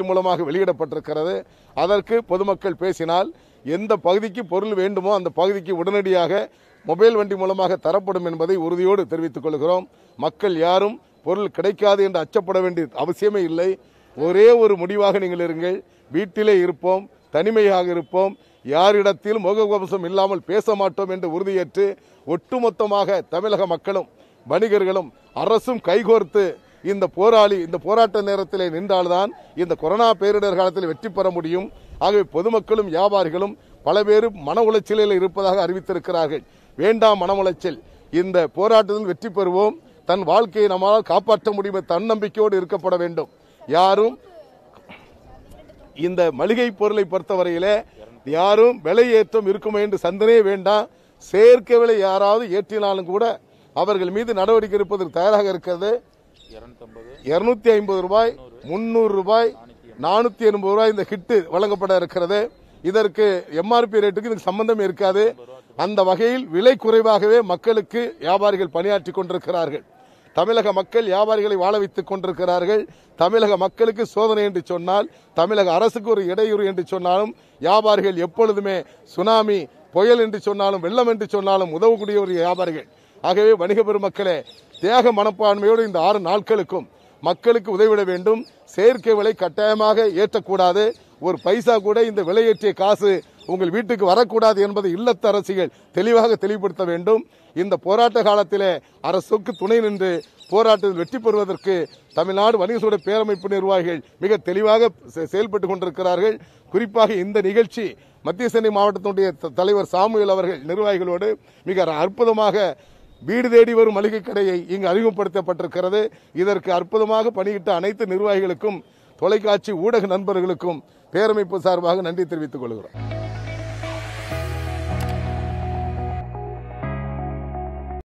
வலையில் மூலமாக வெளியிடப்பட்டிருக்கிறது அதற்கு பொதுமக்கள் பேசினால் எந்த பகுதிக்கு பொருள் வேண்டுமோ அந்த பகுதிக்கு உடனடியாக மொபைல் வண்டி மூலமாக தரப்படும் என்பதை உறுதியோடு தெரிவித்துக் கொள்கிறோம் மக்கள் யாரும் பொருள் கிடைக்காது என்று அச்சப்பட வேண்டிய அவசியமே இல்லை ஒரே ஒரு முடிவாக நீங்கள் இருங்கள் வீட்டிலே இருப்போம் தனிமையாக இருப்போம் யாரிடத்திலும் முகக்கவசம் இல்லாமல் பேச மாட்டோம் என்று உறுதியேற்று ஒட்டுமொத்தமாக தமிழக மக்களும் வணிகர்களும் அரசும் கைகோர்த்து இந்த போராளி இந்த போராட்ட நேரத்தில் நின்றால்தான் இந்த கொரோனா பேரிடர் காலத்தில் வெற்றி பெற முடியும் ஆகவே பொதுமக்களும் வியாபாரிகளும் பல பேர் மன உளைச்சலில் இருப்பதாக அறிவித்திருக்கிறார்கள் வேண்டாம் மன உளைச்சல் இந்த போராட்டத்தில் வெற்றி பெறுவோம் தன் வாழ்க்கையை நம்மால் காப்பாற்ற முடியும் தன்னம்பிக்கையோடு இருக்கப்பட வேண்டும் யாரும் இந்த மளிகை பொருளை பொறுத்தவரையில யாரும் விலை ஏற்றம் இருக்குமே என்று சந்தனையே வேண்டாம் செயற்கை விலை யாராவது ஏற்றினாலும் கூட அவர்கள் மீது நடவடிக்கை எடுப்பதற்கு தயாராக இருக்கிறது இருநூத்தி ஐம்பது ரூபாய் முன்னூறு ரூபாய் நானூத்தி எண்பது ரூபாய் இந்த கிட்டு வழங்கப்பட இருக்கிறது இதற்கு எம்ஆர்பி ரேட்டுக்கு இதுக்கு சம்பந்தம் இருக்காது அந்த வகையில் விலை குறைவாகவே மக்களுக்கு வியாபாரிகள் பணியாற்றி கொண்டிருக்கிறார்கள் தமிழக மக்கள் வியாபாரிகளை வாழ வைத்துக் கொண்டிருக்கிறார்கள் தமிழக மக்களுக்கு சோதனை என்று சொன்னால் தமிழக அரசுக்கு ஒரு இடையூறு என்று சொன்னாலும் வியாபாரிகள் எப்பொழுதுமே சுனாமி புயல் என்று சொன்னாலும் வெள்ளம் என்று சொன்னாலும் உதவக்கூடிய ஒரு வியாபாரிகள் ஆகவே வணிக பெருமக்களே தேக மனப்பான்மையோடு இந்த ஆறு நாட்களுக்கும் மக்களுக்கு உதவிட வேண்டும் செயற்கை விலை கட்டாயமாக ஏற்றக்கூடாது ஒரு பைசா கூட இந்த விலையேற்றிய காசு உங்கள் வீட்டுக்கு வரக்கூடாது என்பதை இல்லத்த அரசியல் தெளிவாக தெளிவுபடுத்த வேண்டும் இந்த போராட்ட காலத்திலே அரசுக்கு துணை நின்று போராட்டத்தில் வெற்றி பெறுவதற்கு தமிழ்நாடு வணிக சூழல் பேரமைப்பு நிர்வாகிகள் மிக தெளிவாக செயல்பட்டு கொண்டிருக்கிறார்கள் குறிப்பாக இந்த நிகழ்ச்சி மத்திய சென்னை மாவட்டத்தினுடைய தலைவர் சாமுவேல் அவர்கள் நிர்வாகிகளோடு மிக அற்புதமாக வீடு தேடி வரும் மளிகை கடையை இங்கு அறிமுகப்படுத்தப்பட்டிருக்கிறது இதற்கு அற்புதமாக பணியிட்ட அனைத்து நிர்வாகிகளுக்கும் தொலைக்காட்சி ஊடக நண்பர்களுக்கும் பேரமைப்பு சார்பாக நன்றி தெரிவித்துக் கொள்கிறோம்